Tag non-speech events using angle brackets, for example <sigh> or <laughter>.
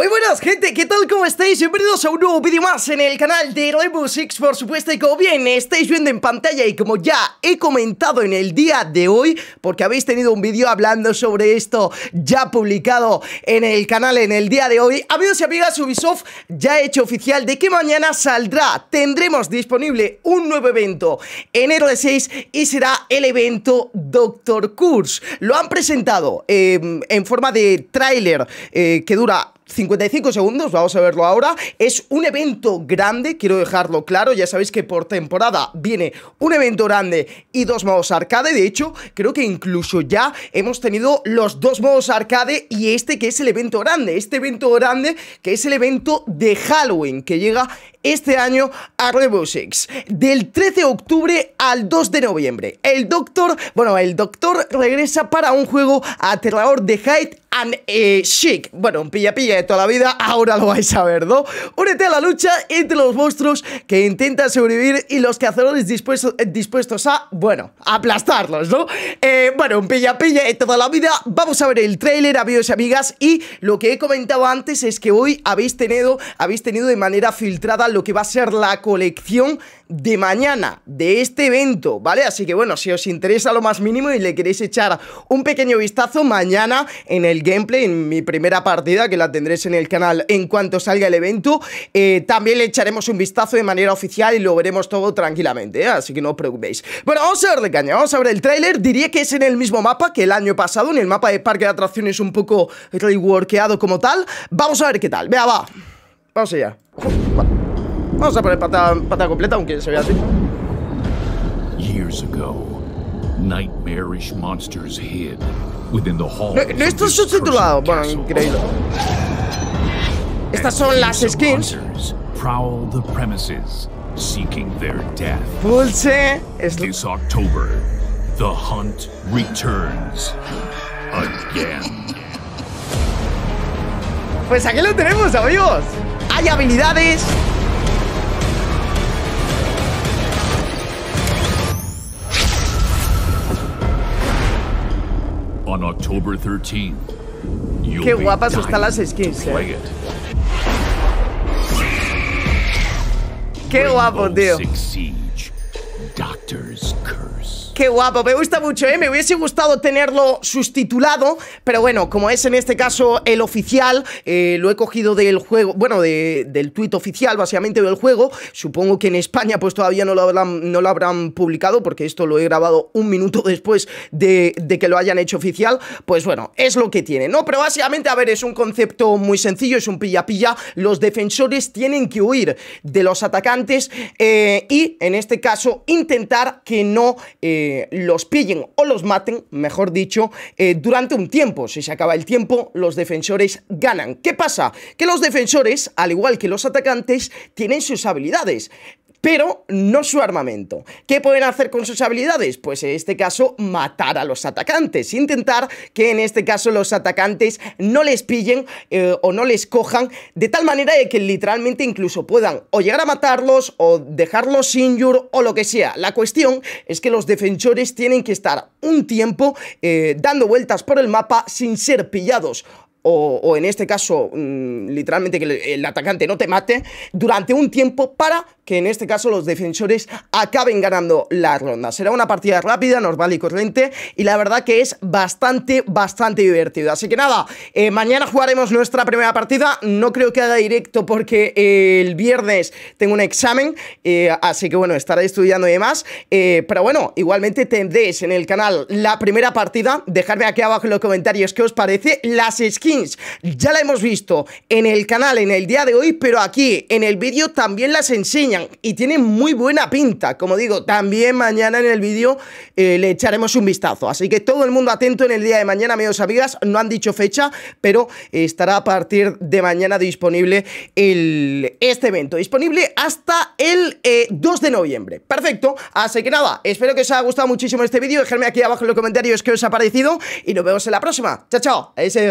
Muy buenas gente, ¿qué tal? ¿Cómo estáis? Bienvenidos a un nuevo vídeo más en el canal de Rainbow Six Por supuesto, y como bien estáis viendo en pantalla y como ya he comentado en el día de hoy Porque habéis tenido un vídeo hablando sobre esto ya publicado en el canal en el día de hoy Amigos y amigas, Ubisoft ya ha hecho oficial de que mañana saldrá Tendremos disponible un nuevo evento en de 6 y será el evento Doctor Curse Lo han presentado eh, en forma de tráiler eh, que dura 55 segundos, vamos a verlo ahora. Es un evento grande, quiero dejarlo claro. Ya sabéis que por temporada viene un evento grande y dos modos arcade. De hecho, creo que incluso ya hemos tenido los dos modos arcade y este que es el evento grande. Este evento grande que es el evento de Halloween que llega este año a Rebusix Del 13 de octubre al 2 de noviembre. El Doctor, bueno, el Doctor regresa para un juego aterrador de Hyde and Chic. Eh, bueno, un pilla pilla de toda la vida, <laughs> ahora lo vais a ver, ¿no? Únete a la lucha entre los monstruos que intentan sobrevivir y los cazadores dispuestos, eh, dispuestos a, bueno, aplastarlos, ¿no? Eh, bueno, un pilla pilla de toda la vida. Vamos a ver el tráiler, amigos y amigas. Y lo que he comentado antes es que hoy habéis tenido, habéis tenido de manera filtrada lo que va a ser la colección de mañana, de este evento, ¿vale? Así que bueno, si os interesa lo más mínimo y le queréis echar un pequeño vistazo mañana en el gameplay, en mi primera partida, que la tendréis en el canal en cuanto salga el evento, eh, también le echaremos un vistazo de manera oficial y lo veremos todo tranquilamente, ¿eh? así que no os preocupéis. Bueno, vamos a ver de caña, vamos a ver el tráiler, diría que es en el mismo mapa que el año pasado, en el mapa de parque de atracciones un poco reworkeado como tal, vamos a ver qué tal, vea va, vamos allá. Vamos a poner patada, pata completa, aunque se vea así. Years ago, nightmarish monsters hid within the halls. No, no esto es subtitulado. Bueno, increíble. Estas son las skins. Prowl the premises, seeking their death. Pulse. Es... This October, the hunt returns again. Pues aquí lo tenemos, amigos. Hay habilidades, on October 13th. You'll Qué guapas están las skins, eh. Qué guapo, tío. Doctor's Curse. Qué guapo, me gusta mucho, ¿eh? Me hubiese gustado tenerlo sustitulado, pero bueno, como es en este caso el oficial, eh, lo he cogido del juego, bueno, del tuit oficial, básicamente del juego. Supongo que en España pues todavía no lo habrán, no lo habrán publicado, porque esto lo he grabado un minuto <laughs> después de, que lo hayan hecho oficial. Pues bueno, es lo que tiene, ¿no? Pero básicamente, a ver, es un concepto muy sencillo, es un pilla-pilla. Los defensores tienen que huir de los atacantes eh, y, en este caso, intentar que no... Eh, eh, los pillen o los maten, mejor dicho, eh, durante un tiempo. Si se acaba el tiempo, los defensores ganan. ¿Qué pasa? Que los defensores, al igual que los atacantes, tienen sus habilidades pero no su armamento. ¿Qué pueden hacer con sus habilidades? Pues en este caso, matar a los atacantes. Intentar que en este caso los atacantes no les pillen eh, o no les cojan, de tal manera de que literalmente incluso puedan o llegar a matarlos o dejarlos sin yur o lo que sea. La cuestión es que los defensores tienen que estar un tiempo eh, dando vueltas por el mapa sin ser pillados. O, en este caso, mm, literalmente que el, atacante no te mate, durante un tiempo para que en este caso los defensores acaben ganando la ronda. Será una partida rápida, normal y corriente y la verdad que es bastante, bastante divertido. Así que nada, eh, mañana jugaremos nuestra primera partida. No creo que haga directo porque eh, el viernes tengo un examen, eh, así que bueno, estaré estudiando y demás. pero bueno, igualmente tendréis en el canal la primera partida. Dejadme aquí abajo en los comentarios qué os parece. Las skins ya la hemos visto en el canal en el día de hoy, pero aquí en el vídeo también las enseña y tiene muy buena pinta. Como digo, también mañana en el vídeo eh, le echaremos un vistazo. Así que todo el mundo atento en el día de mañana, amigos y amigas. No han dicho fecha, pero estará a partir de mañana disponible este evento. Disponible hasta el 2 eh, de noviembre. Perfecto. Así que nada, espero que os haya gustado muchísimo este vídeo. Dejadme aquí abajo en los comentarios qué os ha parecido. Y nos vemos en la próxima. Chao, chao. Ahí